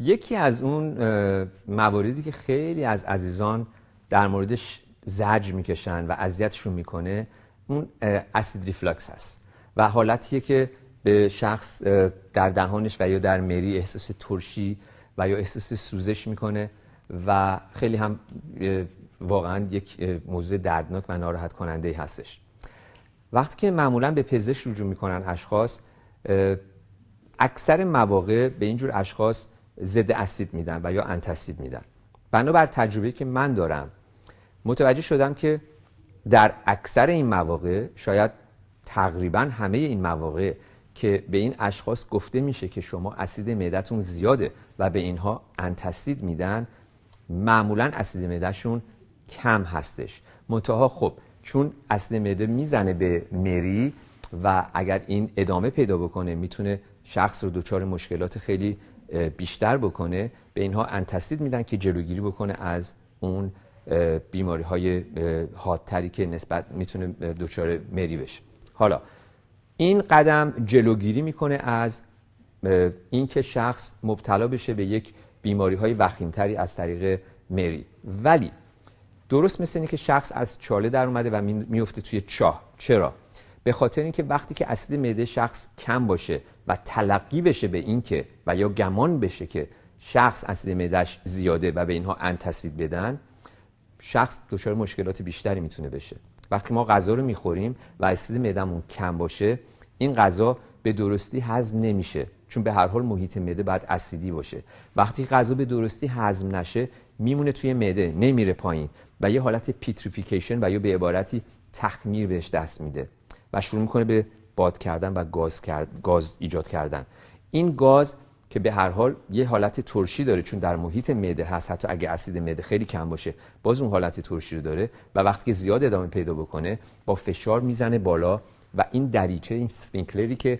یکی از اون مواردی که خیلی از عزیزان در موردش زج میکشن و اذیتشون میکنه اون اسید ریفلاکس هست و حالتیه که به شخص در دهانش و یا در مری احساس ترشی و یا احساس سوزش میکنه و خیلی هم واقعا یک موضوع دردناک و ناراحت کننده ای هستش وقتی که معمولا به پزشک رجوع میکنن اشخاص اکثر مواقع به اینجور اشخاص ضد اسید میدن و یا انتاسید میدن بنابر تجربه که من دارم متوجه شدم که در اکثر این مواقع شاید تقریبا همه این مواقع که به این اشخاص گفته میشه که شما اسید معدهتون زیاده و به اینها انتسید میدن معمولا اسید معدهشون کم هستش منتها خب چون اسید معده میزنه به مری و اگر این ادامه پیدا بکنه میتونه شخص رو دچار مشکلات خیلی بیشتر بکنه به اینها انتستید میدن که جلوگیری بکنه از اون بیماری های حادتری که نسبت میتونه دچار مری بشه حالا این قدم جلوگیری میکنه از اینکه شخص مبتلا بشه به یک بیماری های وخیمتری از طریق مری ولی درست مثل اینه که شخص از چاله در اومده و میفته توی چاه چرا به خاطر اینکه وقتی که اسید معده شخص کم باشه و تلقی بشه به اینکه و یا گمان بشه که شخص اسید معدهش زیاده و به اینها انتسید بدن شخص دچار مشکلات بیشتری میتونه بشه وقتی ما غذا رو میخوریم و اسید معدهمون کم باشه این غذا به درستی هضم نمیشه چون به هر حال محیط معده باید اسیدی باشه وقتی غذا به درستی هضم نشه میمونه توی معده نمیره پایین و یه حالت پیتریفیکیشن و یا به عبارتی تخمیر بهش دست میده و شروع میکنه به باد کردن و گاز, گاز ایجاد کردن این گاز که به هر حال یه حالت ترشی داره چون در محیط معده هست حتی اگه اسید معده خیلی کم باشه باز اون حالت ترشی رو داره و وقتی که زیاد ادامه پیدا بکنه با فشار میزنه بالا و این دریچه این سپینکلری که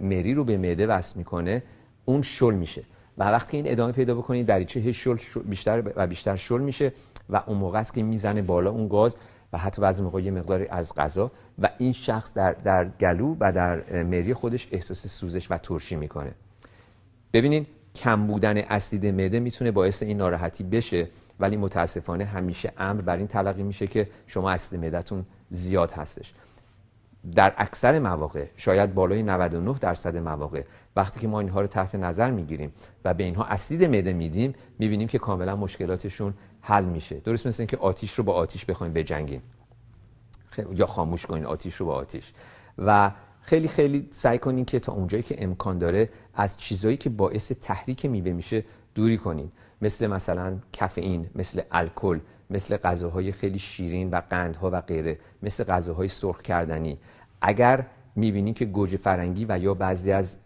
مری رو به معده وصل میکنه اون شل میشه و وقتی این ادامه پیدا بکنه این دریچه شل بیشتر و بیشتر شل میشه و اون موقع است که میزنه بالا اون گاز و حتی بعضی موقع یه مقداری از غذا و این شخص در, در گلو و در مری خودش احساس سوزش و ترشی میکنه ببینین کم بودن اسید معده میتونه باعث این ناراحتی بشه ولی متاسفانه همیشه امر بر این تلقی میشه که شما اسید معدهتون زیاد هستش در اکثر مواقع شاید بالای 99 درصد مواقع وقتی که ما اینها رو تحت نظر میگیریم و به اینها اسید معده میدیم میبینیم که کاملا مشکلاتشون حل میشه درست مثل اینکه آتیش رو با آتیش بخوایم بجنگیم یا خاموش کنین آتیش رو با آتیش و خیلی خیلی سعی کنین که تا اونجایی که امکان داره از چیزایی که باعث تحریک میوه میشه دوری کنین مثل مثلا کافئین مثل الکل مثل غذاهای خیلی شیرین و قندها و غیره مثل غذاهای سرخ کردنی اگر میبینی که گوجه فرنگی و یا بعضی از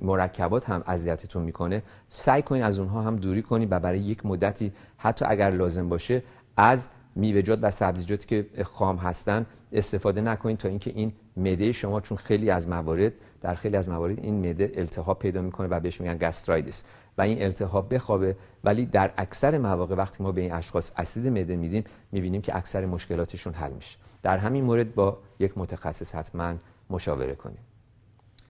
مرکبات هم اذیتتون میکنه سعی کنید از اونها هم دوری کنید و برای یک مدتی حتی اگر لازم باشه از میوه‌جات و سبزیجاتی که خام هستن استفاده نکنید تا اینکه این مده شما چون خیلی از موارد در خیلی از موارد این مده التهاب پیدا میکنه و بهش میگن گاسترایتیس و این التهاب بخوابه ولی در اکثر مواقع وقتی ما به این اشخاص اسید مده میدیم میبینیم که اکثر مشکلاتشون حل میشه در همین مورد با یک متخصص حتما مشاوره کنیم